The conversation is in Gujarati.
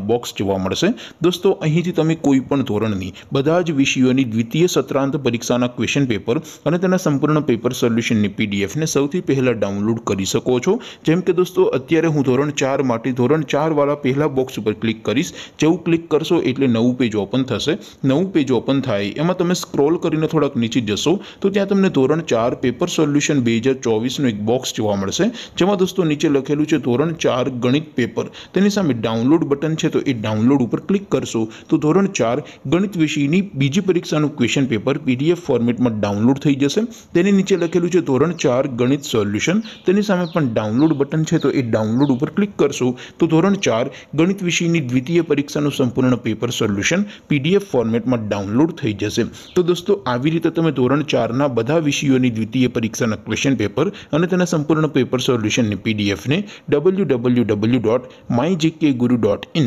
પ્રકારના બોક્સ જોવા મળશે દોસ્તો અહીંથી તમે કોઈ પણ ધોરણની બધા જ વિષયોની દ્વિતીય સત્રાંત પરીક્ષાના ક્વેશ્ચન પેપર અને તેના સંપૂર્ણ પેપર સોલ્યુશનની પીડીએફને સૌથી પહેલાં ડાઉનલોડ કરી શકો છો જેમ કે દોસ્તો અત્યારે હું ધોરણ ચાર માટે ધોરણ ચારવાળા પહેલા બોક્સ ઉપર ક્લિક કરીશ જેવું ક્લિક કરશો એટલે નવું પેજ ઓપન થશે નવું પેજ ઓપન થાય એમાં તમે સ્ક્રોલ કરીને થોડાક નીચે જશો તો ત્યાં તમને ધોરણ ચાર પેપર સોલ્યુશન બે હજાર ચોવીસનું એક બોક્સ જોવા મળશે જેમાં દોસ્તો નીચે લખેલું છે ધોરણ ચાર ગણિત પેપર તેની સામે ડાઉનલોડ બટન છે છે તો એ ડાઉનલોડ ઉપર ક્લિક કરશો તો ધોરણ ચાર ગણિત વિષયની બીજી પરીક્ષાનું ક્વેશ્ચન પેપર પીડીએફ ફોર્મેટમાં ડાઉનલોડ થઈ જશે તેની નીચે લખેલું છે ધોરણ ચાર ગણિત સોલ્યુશન તેની સામે પણ ડાઉનલોડ બટન છે તો એ ડાઉનલોડ ઉપર ક્લિક કરશો તો ધોરણ ચાર ગણિત વિષયની દ્વિતીય પરીક્ષાનું સંપૂર્ણ પેપર સોલ્યુશન પીડીએફ ફોર્મેટમાં ડાઉનલોડ થઈ જશે તો દોસ્તો આવી રીતે તમે ધોરણ ચારના બધા વિષયોની દ્વિતીય પરીક્ષાના ક્વેશ્ચન પેપર અને તેના સંપૂર્ણ પેપર સોલ્યુશનની પીડીએફને W W W dot my guru dot in